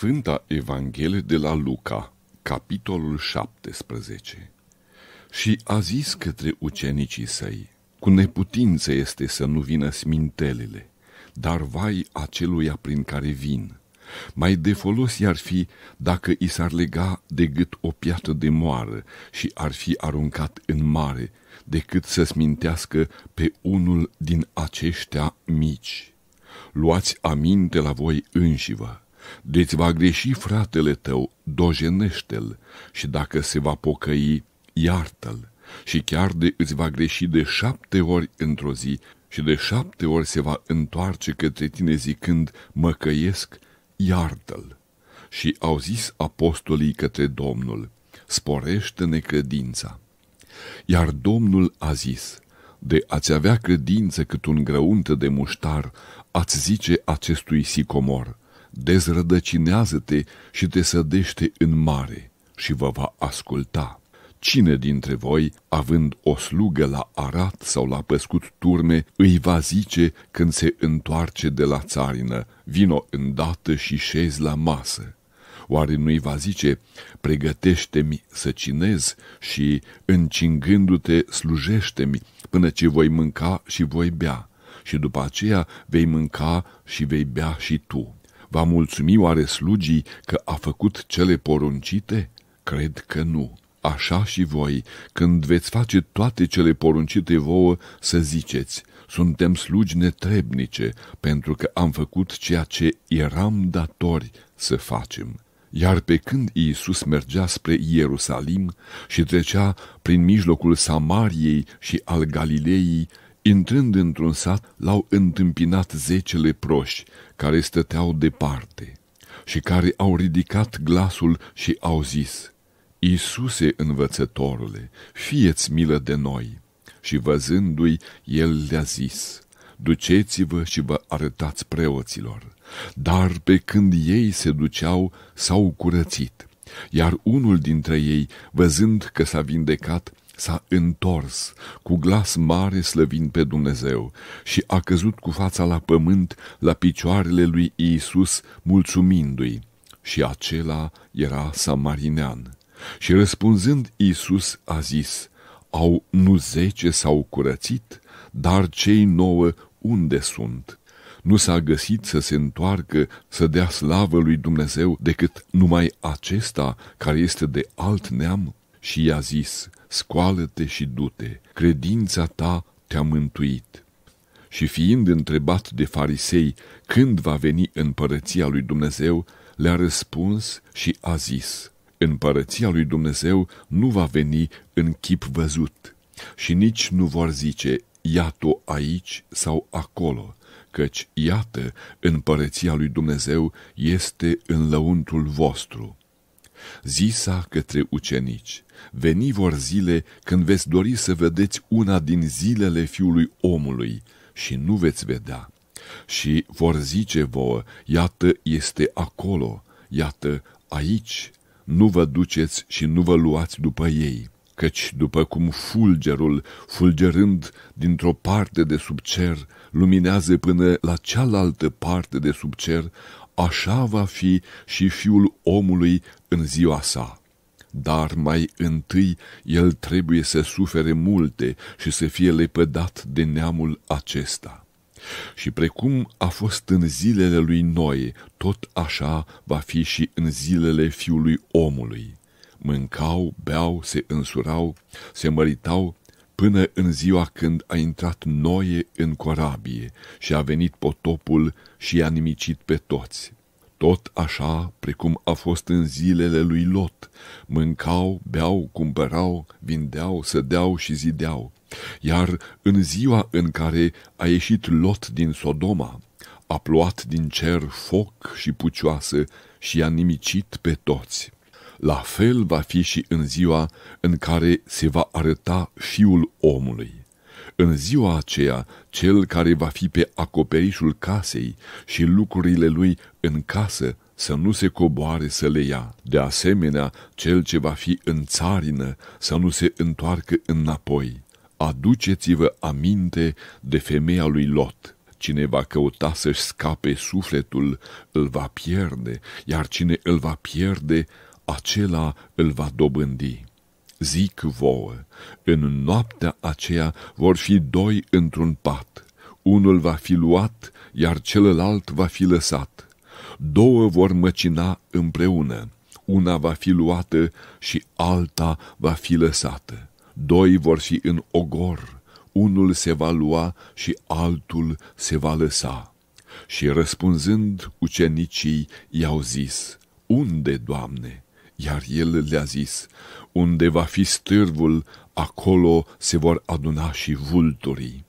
Sfânta Evanghelie de la Luca, capitolul 17 Și a zis către ucenicii săi, cu neputință este să nu vină smintelele, dar vai aceluia prin care vin. Mai de folos i-ar fi dacă i s-ar lega de gât o piatră de moară și ar fi aruncat în mare, decât să smintească pe unul din aceștia mici. Luați aminte la voi înșivă deci va greși fratele tău, dojenește-l și dacă se va pocăi, iartă-l. Și chiar de îți va greși de șapte ori într-o zi și de șapte ori se va întoarce către tine zicând, mă căiesc, iartă-l. Și au zis apostolii către Domnul, sporește necredința. Iar Domnul a zis, de ați avea credință cât un grăunte de muștar, ați zice acestui sicomor, dezrădăcinează-te și te sădește în mare și vă va asculta. Cine dintre voi, având o slugă la arat sau la păscut turme, îi va zice când se întoarce de la țarină, vino îndată și șezi la masă? Oare nu-i va zice, pregătește-mi să cinez și, încingându-te, slujește-mi până ce voi mânca și voi bea, și după aceea vei mânca și vei bea și tu. Va mulțumi oare slugii că a făcut cele poruncite? Cred că nu. Așa și voi, când veți face toate cele poruncite vouă, să ziceți, suntem slugi netrebnice, pentru că am făcut ceea ce eram datori să facem. Iar pe când Iisus mergea spre Ierusalim și trecea prin mijlocul Samariei și al Galilei, Intrând într-un sat, l-au întâmpinat zece leproși care stăteau departe și care au ridicat glasul și au zis, Iisuse învățătorule, fieți milă de noi! Și văzându-i, el le-a zis, Duceți-vă și vă arătați preoților. Dar pe când ei se duceau, s-au curățit, iar unul dintre ei, văzând că s-a vindecat, s-a întors cu glas mare slăvind pe Dumnezeu și a căzut cu fața la pământ la picioarele lui Iisus mulțumindu-i și acela era samarinean. Și răspunzând Iisus a zis, au nu zece s-au curățit, dar cei nouă unde sunt? Nu s-a găsit să se întoarcă, să dea slavă lui Dumnezeu decât numai acesta care este de alt neam? Și i-a zis, scoală-te și du-te, credința ta te-a mântuit. Și fiind întrebat de farisei când va veni împărăția lui Dumnezeu, le-a răspuns și a zis, Împărăția lui Dumnezeu nu va veni în chip văzut și nici nu vor zice, iată aici sau acolo, căci iată, împărăția lui Dumnezeu este în lăuntul vostru zisa către ucenici, veni vor zile când veți dori să vedeți una din zilele fiului omului și nu veți vedea. Și vor zice vouă, iată este acolo, iată aici, nu vă duceți și nu vă luați după ei căci după cum fulgerul, fulgerând dintr-o parte de sub cer, luminează până la cealaltă parte de sub cer, așa va fi și fiul omului în ziua sa. Dar mai întâi el trebuie să sufere multe și să fie lepădat de neamul acesta. Și precum a fost în zilele lui Noe, tot așa va fi și în zilele fiului omului mâncau, beau, se însurau, se măritau, până în ziua când a intrat Noie în corabie și a venit potopul și i-a nimicit pe toți. Tot așa precum a fost în zilele lui Lot, mâncau, beau, cumpărau, vindeau, sădeau și zideau. Iar în ziua în care a ieșit Lot din Sodoma, a pluat din cer foc și pucioasă și i-a nimicit pe toți la fel va fi și în ziua în care se va arăta fiul omului. În ziua aceea, cel care va fi pe acoperișul casei și lucrurile lui în casă să nu se coboare să le ia. De asemenea, cel ce va fi în țarină să nu se întoarcă înapoi. Aduceți-vă aminte de femeia lui Lot. Cine va căuta să-și scape sufletul, îl va pierde, iar cine îl va pierde, acela îl va dobândi. Zic vouă, în noaptea aceea vor fi doi într-un pat, unul va fi luat, iar celălalt va fi lăsat. Două vor măcina împreună, una va fi luată și alta va fi lăsată. Doi vor fi în ogor, unul se va lua și altul se va lăsa. Și răspunzând, ucenicii i-au zis, Unde, Doamne? Iar el le-a zis, unde va fi stârvul, acolo se vor aduna și vulturii.